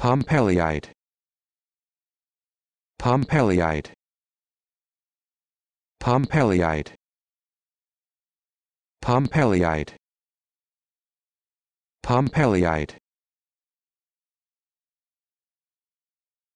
Pompeiiite Pompeiiite Pompeiiite Pompeiiite Pompeiiite